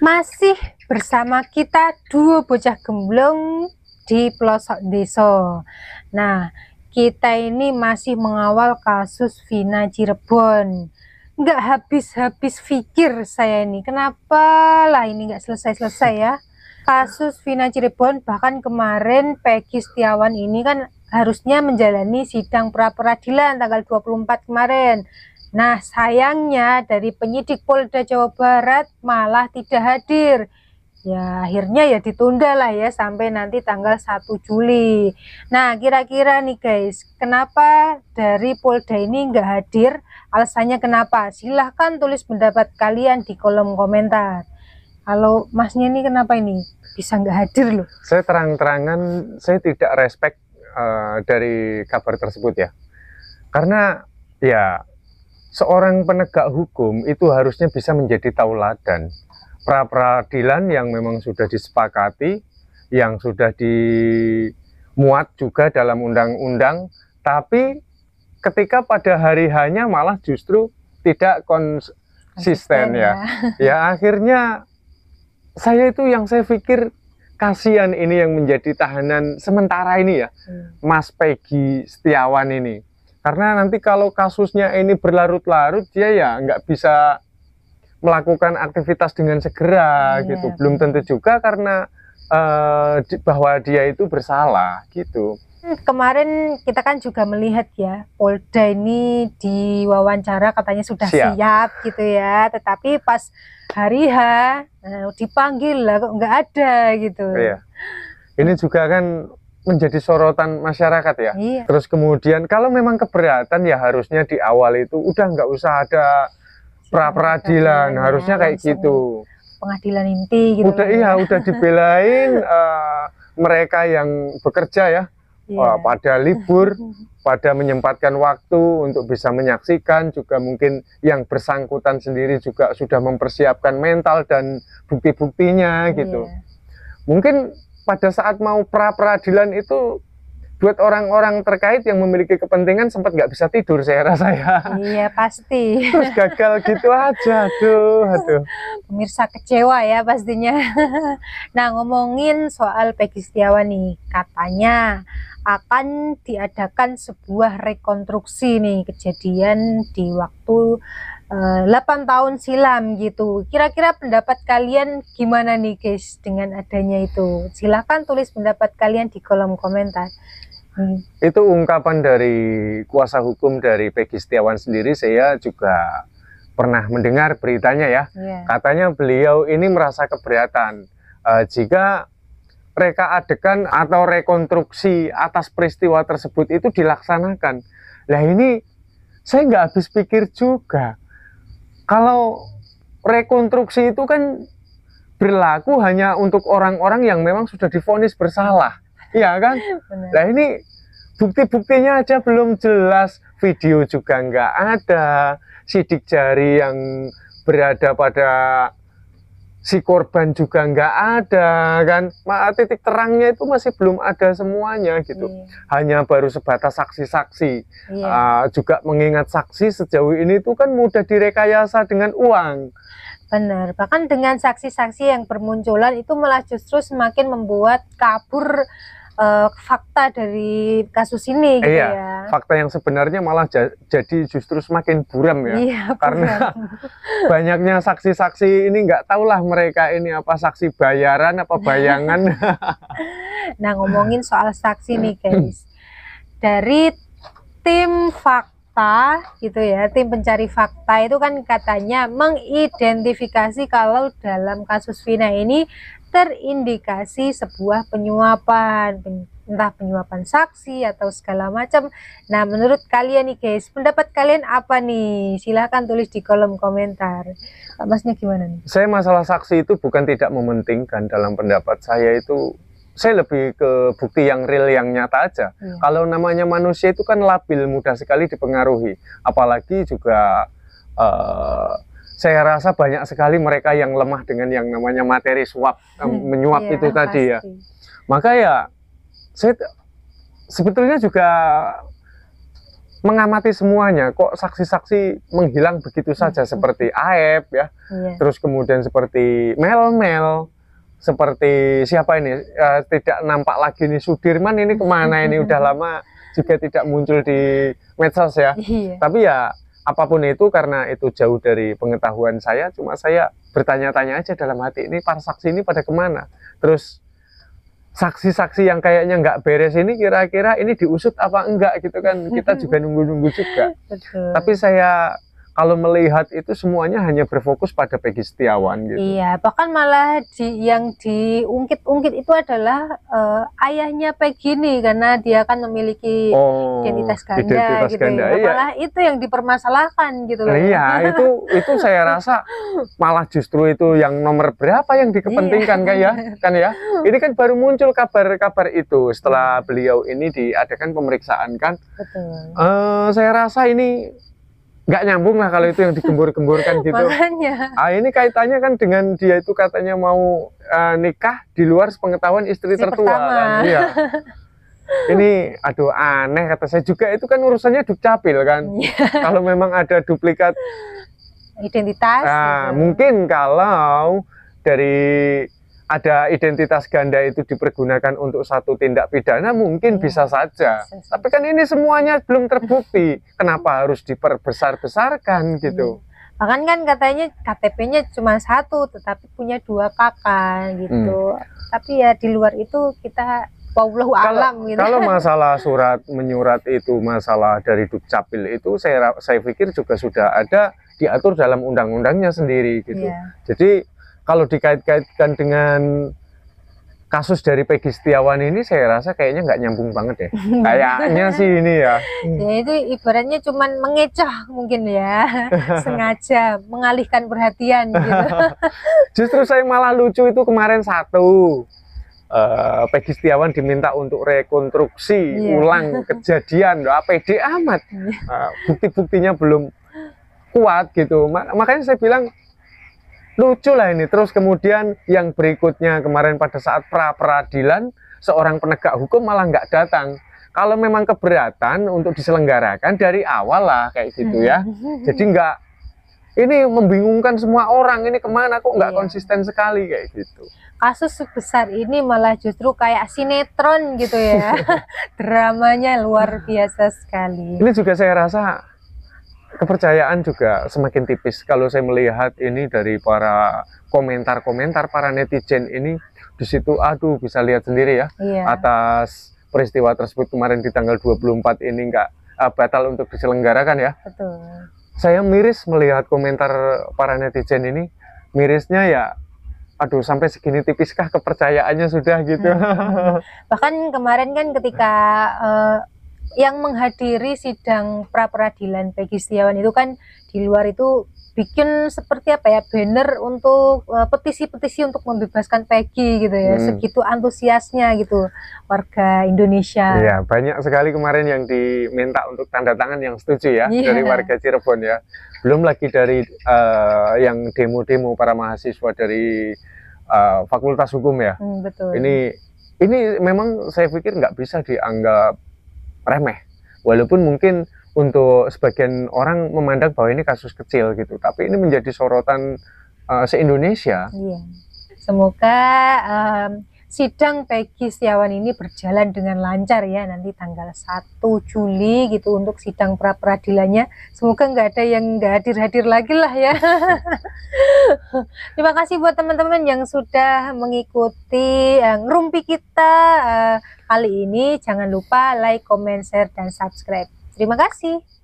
masih bersama kita dua bocah gemblong di pelosok desa. Nah, kita ini masih mengawal kasus Vina Cirebon. Nggak habis-habis pikir saya ini. Kenapa lah ini nggak selesai-selesai ya? Kasus Vina Cirebon bahkan kemarin Peggy Setiawan ini kan harusnya menjalani sidang pra peradilan tanggal 24 kemarin. Nah, sayangnya dari penyidik Polda Jawa Barat malah tidak hadir. Ya, akhirnya ya ditunda lah ya sampai nanti tanggal 1 Juli. Nah, kira-kira nih guys, kenapa dari Polda ini nggak hadir? Alasannya kenapa? Silahkan tulis pendapat kalian di kolom komentar. Kalau masnya ini kenapa ini? Bisa nggak hadir loh. Saya terang-terangan, saya tidak respect uh, dari kabar tersebut ya. Karena ya seorang penegak hukum itu harusnya bisa menjadi tauladan. Pra peradilan yang memang sudah disepakati, yang sudah dimuat juga dalam undang-undang, tapi ketika pada hari hanya malah justru tidak konsisten ya. Ya. ya. akhirnya saya itu yang saya pikir kasihan ini yang menjadi tahanan sementara ini ya. Hmm. Mas Peggy Setiawan ini karena nanti kalau kasusnya ini berlarut-larut, dia ya nggak bisa melakukan aktivitas dengan segera iya, gitu. Iya, Belum tentu juga karena uh, bahwa dia itu bersalah gitu. Hmm, kemarin kita kan juga melihat ya Polda ini diwawancara katanya sudah siap, siap gitu ya, tetapi pas hari H eh, dipanggil lah kok nggak ada gitu. Iya. Ini juga kan menjadi sorotan masyarakat ya. Iya. Terus kemudian kalau memang keberatan ya harusnya di awal itu udah nggak usah ada pra peradilan, iya, harusnya kayak gitu. Pengadilan inti gitu. Udah gitu. iya, udah dibelain uh, mereka yang bekerja ya. Yeah. Iya. pada libur, pada menyempatkan waktu untuk bisa menyaksikan juga mungkin yang bersangkutan sendiri juga sudah mempersiapkan mental dan bukti-buktinya gitu. Yeah. Mungkin pada saat mau pra peradilan itu buat orang-orang terkait yang memiliki kepentingan sempat nggak bisa tidur saya rasa ya. Iya pasti. Terus gagal gitu aja, tuh aduh. Pemirsa kecewa ya pastinya. Nah ngomongin soal Peggy Setiawan nih, katanya akan diadakan sebuah rekonstruksi nih kejadian di waktu 8 eh, tahun silam gitu. Kira-kira pendapat kalian gimana nih guys dengan adanya itu? Silahkan tulis pendapat kalian di kolom komentar. Hmm. Itu ungkapan dari kuasa hukum dari Peggy Setiawan sendiri saya juga pernah mendengar beritanya ya. Yeah. Katanya beliau ini merasa keberatan uh, jika mereka adegan atau rekonstruksi atas peristiwa tersebut itu dilaksanakan. nah ini saya nggak habis pikir juga kalau rekonstruksi itu kan berlaku hanya untuk orang-orang yang memang sudah difonis bersalah, ya kan? Nah ini bukti-buktinya aja belum jelas, video juga nggak ada, sidik jari yang berada pada si korban juga nggak ada kan maaf titik terangnya itu masih belum ada semuanya gitu yeah. hanya baru sebatas saksi-saksi yeah. Iya. uh, juga mengingat saksi sejauh ini itu kan mudah direkayasa dengan uang benar bahkan dengan saksi-saksi yang bermunculan itu malah justru semakin membuat kabur uh, fakta dari kasus ini gitu iya, ya. Fakta yang sebenarnya malah jadi justru semakin buram ya. Iya, buram. Karena banyaknya saksi-saksi ini nggak lah mereka ini apa saksi bayaran apa bayangan. nah, ngomongin soal saksi nih, guys. Dari tim fakta gitu ya, tim pencari fakta itu kan katanya mengidentifikasi kalau dalam kasus Vina ini terindikasi sebuah penyuapan, entah penyuapan saksi atau segala macam. Nah, menurut kalian nih guys, pendapat kalian apa nih? Silahkan tulis di kolom komentar. Masnya gimana nih? Saya masalah saksi itu bukan tidak mementingkan dalam pendapat saya itu saya lebih ke bukti yang real yang nyata aja. Iya. Kalau namanya manusia itu kan labil mudah sekali dipengaruhi, apalagi juga uh, saya rasa banyak sekali mereka yang lemah dengan yang namanya materi suap hmm, eh, menyuap iya, itu pasti. tadi ya. Maka ya saya sebetulnya juga mengamati semuanya kok saksi-saksi menghilang begitu saja hmm. seperti Aep ya. Yeah. Terus kemudian seperti Mel-Mel seperti siapa ini uh, tidak nampak lagi nih Sudirman ini kemana ini udah lama juga tidak muncul di medsos ya. Yeah. Tapi ya apapun itu karena itu jauh dari pengetahuan saya cuma saya bertanya-tanya aja dalam hati ini para saksi ini pada kemana terus saksi-saksi yang kayaknya nggak beres ini kira-kira ini diusut apa enggak gitu kan kita juga nunggu-nunggu juga Betul. tapi saya kalau melihat itu semuanya hanya berfokus pada Peggy Setiawan gitu. Iya, bahkan malah di yang diungkit-ungkit itu adalah uh, ayahnya Peggy ini karena dia kan memiliki oh, identitas ganda identitas gitu. Ya. Ganda, iya. Malah itu yang dipermasalahkan gitu loh. Iya, itu itu saya rasa malah justru itu yang nomor berapa yang dikepentingkan iya. kan ya? Kan ya? Ini kan baru muncul kabar-kabar itu setelah iya. beliau ini diadakan pemeriksaan kan. Betul. Uh, saya rasa ini nggak nyambung lah kalau itu yang digembur-gemburkan gitu. Makanya. Ah ini kaitannya kan dengan dia itu katanya mau uh, nikah di luar pengetahuan istri si tertua kan. Iya. ini aduh aneh kata saya juga itu kan urusannya dukcapil kan. Iya. Kalau memang ada duplikat identitas. Nah, gitu. mungkin kalau dari ada identitas ganda itu dipergunakan untuk satu tindak pidana mungkin ya. bisa saja. Bisa, Tapi kan ini semuanya belum terbukti. Kenapa harus diperbesar-besarkan iya. gitu? Ya. Bahkan kan katanya KTP-nya cuma satu, tetapi punya dua kakak gitu. Hmm. Tapi ya di luar itu kita wawulahu alam kalau, gitu. Kalau masalah surat menyurat itu masalah dari Dukcapil itu saya saya pikir juga sudah ada diatur dalam undang-undangnya sendiri gitu. Yeah. Jadi kalau dikait-kaitkan dengan kasus dari Peggy Setiawan ini saya rasa kayaknya nggak nyambung banget ya. Kayaknya sih ini ya. Ya itu ibaratnya cuman mengecoh mungkin ya. Sengaja mengalihkan perhatian gitu. Justru saya malah lucu itu kemarin satu. Uh, Peggy Setiawan diminta untuk rekonstruksi yeah. ulang kejadian. Loh, APD amat. Uh, Bukti-buktinya belum kuat gitu. Makanya saya bilang lucu lah ini terus kemudian yang berikutnya kemarin pada saat pra peradilan seorang penegak hukum malah nggak datang kalau memang keberatan untuk diselenggarakan dari awal lah kayak gitu ya hmm. jadi nggak ini membingungkan semua orang ini kemana kok nggak iya. konsisten sekali kayak gitu kasus sebesar ini malah justru kayak sinetron gitu ya dramanya luar biasa sekali ini juga saya rasa kepercayaan juga semakin tipis kalau saya melihat ini dari para komentar-komentar para netizen ini di situ aduh bisa lihat sendiri ya yeah. atas peristiwa tersebut kemarin di tanggal 24 ini enggak uh, eh, batal untuk diselenggarakan ya. Betul. Saya miris melihat komentar para netizen ini. Mirisnya ya aduh sampai segini tipiskah kepercayaannya sudah gitu. Hmm. Bahkan kemarin kan ketika uh, yang menghadiri sidang pra peradilan Peggy Setiawan itu kan di luar itu bikin seperti apa ya banner untuk eh, petisi-petisi uh, untuk membebaskan Peggy gitu ya hmm. segitu antusiasnya gitu warga Indonesia. Iya banyak sekali kemarin yang diminta untuk tanda tangan yang setuju ya yeah. dari warga Cirebon ya belum lagi dari uh, yang demo-demo para mahasiswa dari uh, Fakultas Hukum ya. Hmm, betul. Ini ini memang saya pikir nggak bisa dianggap remeh walaupun mungkin untuk sebagian orang memandang bahwa ini kasus kecil gitu tapi ini menjadi sorotan uh, eh, se Indonesia iya. semoga um, sidang Peggy Setiawan ini berjalan dengan lancar ya nanti tanggal 1 Juli gitu untuk sidang pra peradilannya semoga nggak ada yang nggak hadir hadir lagi lah ya terima kasih buat teman-teman yang sudah mengikuti uh, ngerumpi kita uh, kali ini jangan lupa like, comment, share, dan subscribe. Terima kasih.